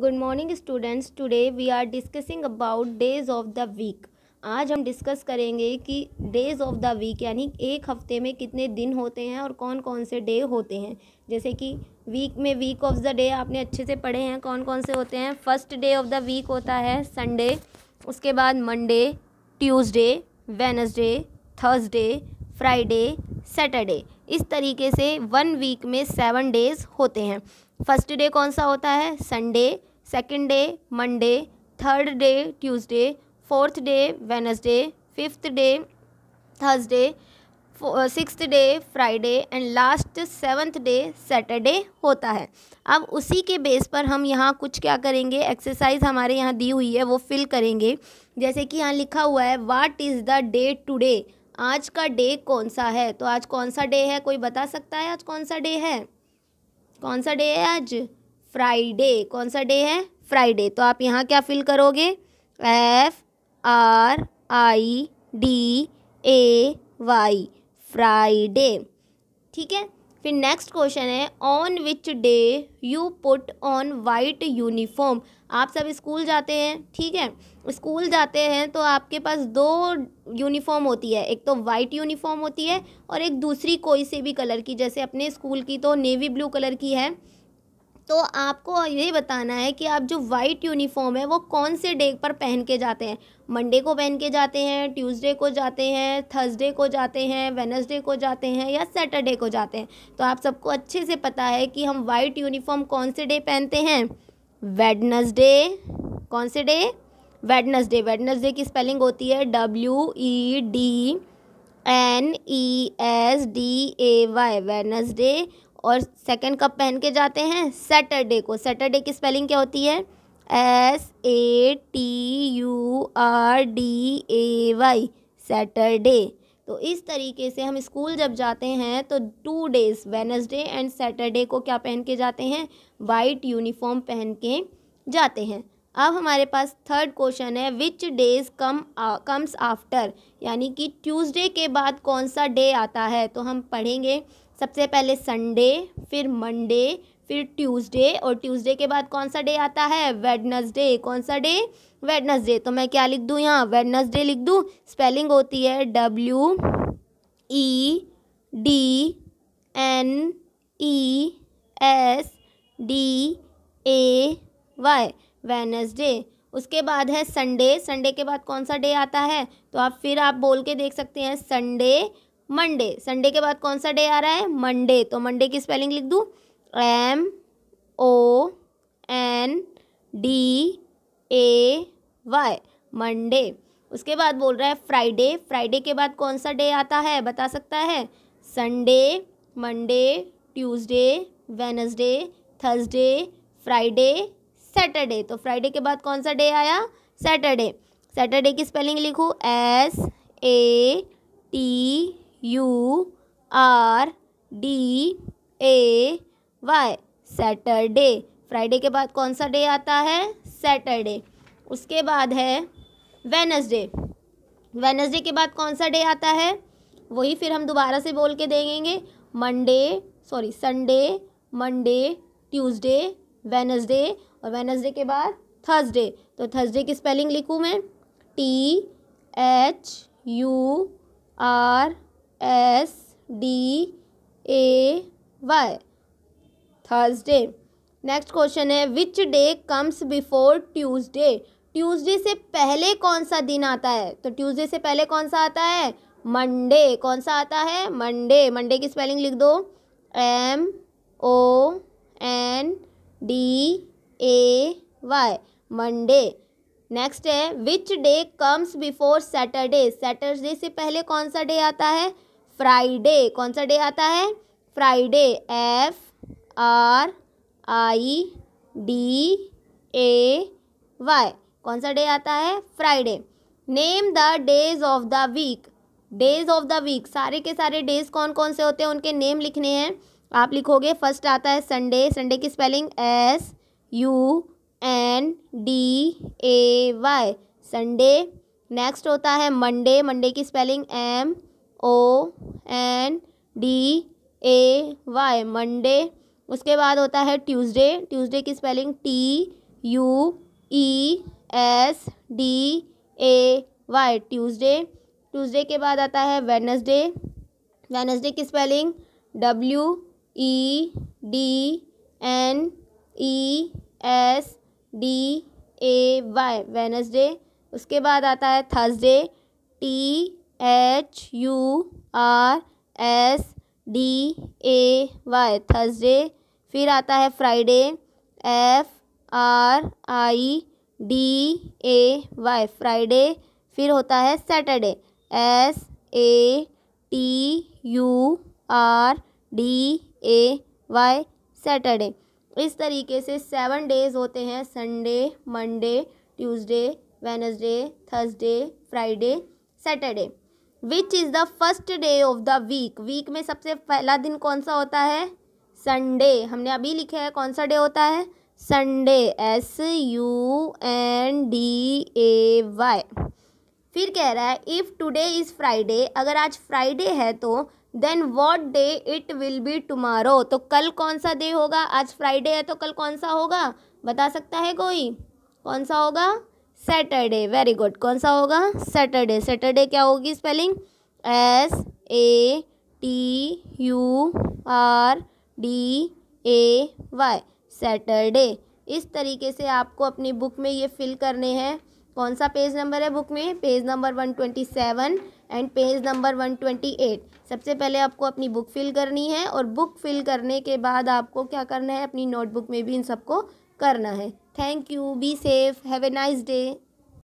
good morning students today we are discussing about days of the week आज हम discuss करेंगे कि days of the week यानी एक हफ्ते में कितने दिन होते हैं और कौन कौन से डे होते हैं जैसे कि वीक में वीक ऑफ द डे आपने अच्छे से पढ़े हैं कौन कौन से होते हैं first day of the week होता है संडे उसके बाद Monday Tuesday Wednesday Thursday Friday Saturday इस तरीके से वन वीक में सेवन डेज होते हैं फर्स्ट डे कौन सा होता है Sunday second day Monday third day Tuesday fourth day Wednesday fifth day Thursday six day Friday and last seventh day Saturday होता है अब उसी के बेस पर हम यहाँ कुछ क्या करेंगे एक्सरसाइज हमारे यहाँ दी हुई है वो फिल करेंगे जैसे कि यहाँ लिखा हुआ है what is the day today आज का डे कौन सा है तो आज कौन सा डे है कोई बता सकता है आज कौन सा डे है कौन सा डे है आज फ्राइडे कौन सा डे है फ्राइडे तो आप यहाँ क्या फिल करोगे F R I D A Y Friday ठीक है फिर नेक्स्ट क्वेश्चन है on which day you put on white uniform आप सब स्कूल जाते हैं ठीक है स्कूल जाते हैं तो आपके पास दो यूनिफॉर्म होती है एक तो वाइट यूनिफॉर्म होती है और एक दूसरी कोई से भी कलर की जैसे अपने स्कूल की तो नेवी ब्लू कलर की है तो आपको यही बताना है कि आप जो वाइट यूनिफॉर्म है वो कौन से डे पर पहन के जाते हैं मंडे को पहन के जाते हैं ट्यूसडे को जाते हैं थर्सडे को जाते हैं वेनसडे को जाते हैं या सैटरडे को जाते हैं तो आप सबको अच्छे से पता है कि हम वाइट यूनिफॉर्म कौन से डे पहनते हैं वेडनसडे कौन से डे वेडनसडे वेडनसडे की स्पेलिंग होती है W E D N E S D A Y Wednesday और सेकंड कब पहन के जाते हैं सैटरडे को सैटरडे की स्पेलिंग क्या होती है S A T U R D A Y Saturday तो इस तरीके से हम स्कूल जब जाते हैं तो two days Wednesday and Saturday को क्या पहन के जाते हैं वाइट यूनिफॉर्म पहन के जाते हैं अब हमारे पास थर्ड क्वेश्चन है which days come comes after यानी कि ट्यूसडे के बाद कौन सा डे आता है तो हम पढ़ेंगे सबसे पहले संडे फिर मंडे फिर ट्यूसडे और ट्यूसडे के बाद कौन सा डे आता है वेडनसडे कौन सा डे वेडनसडे तो मैं क्या लिख दूँ यहाँ वेडनसडे लिख दूँ स्पेलिंग होती है W E D N E S D A Y Wednesday उसके बाद है संडे संडे के बाद कौन सा डे आता है तो आप फिर आप बोल के देख सकते हैं संडे मंडे संडे के बाद कौन सा डे आ रहा है मंडे तो मंडे की स्पेलिंग लिख दूँ M O N D A Y Monday उसके बाद बोल रहा है फ्राइडे फ्राइडे के बाद कौन सा डे आता है बता सकता है Sunday Monday Tuesday Wednesday Thursday Friday Saturday तो फ्राइडे के बाद कौन सा डे आया सैटरडे सैटरडे की स्पेलिंग लिखो S A T U R D A Y Saturday Friday के बाद कौन सा डे आता है सैटरडे उसके बाद है वेनसडे वेनसडे के बाद कौन सा डे आता है वही फिर हम दोबारा से बोल के देंगे Monday sorry Sunday Monday Tuesday Wednesday और वेनसडे के बाद थर्सडे तो थर्सडे की स्पेलिंग लिखूँ मैं T H U R S D A Y Thursday next question है which day comes before Tuesday Tuesday से पहले कौन सा दिन आता है तो ट्यूसडे से पहले कौन सा आता है मंडे कौन सा आता है मंडे मंडे की स्पेलिंग लिख दो M O N D A Y Monday next है which day comes before Saturday Saturday से पहले कौन सा डे आता है फ्राइडे कौन सा डे आता है Friday F R I D A Y कौन सा डे आता है Friday name the days of the week days of the week सारे के सारे डेज कौन कौन से होते हैं उनके नेम लिखने हैं आप लिखोगे फर्स्ट आता है संडे संडे की spelling S U N D A Y Sunday next होता है मंडे मंडे की spelling M O N D A Y Monday उसके बाद होता है ट्यूसडे ट्यूसडे की spelling T U E S D A Y Tuesday Tuesday के बाद आता है वेनसडे वेनसडे की spelling W E D N E S D A Y Wednesday उसके बाद आता है Thursday T H U R S D A Y Thursday फिर आता है Friday F R I D A Y Friday फिर होता है Saturday S A T U R D A Y Saturday इस तरीके से सेवन डेज होते हैं Sunday Monday Tuesday Wednesday Thursday Friday Saturday which is the first day of the week week में सबसे पहला दिन कौन सा होता है संडे हमने अभी लिखा है कौन सा डे होता है Sunday S U N D A Y फिर कह रहा है इफ़ टुडे इज़ फ्राइडे अगर आज फ्राइडे है तो then what day it will be tomorrow तो कल कौन सा डे होगा आज फ्राइडे है तो कल कौन सा होगा बता सकता है कोई कौन सा होगा सैटरडे वेरी गुड कौन सा होगा सैटरडे सैटरडे क्या होगी spelling S A T U R D A Y Saturday इस तरीके से आपको अपनी बुक में ये फिल करने हैं कौन सा पेज नंबर है बुक में page number one twenty seven and page number one twenty eight सबसे पहले आपको अपनी बुक फिल करनी है और बुक फिल करने के बाद आपको क्या करना है अपनी नोटबुक में भी इन सबको करना है thank you be safe have a nice day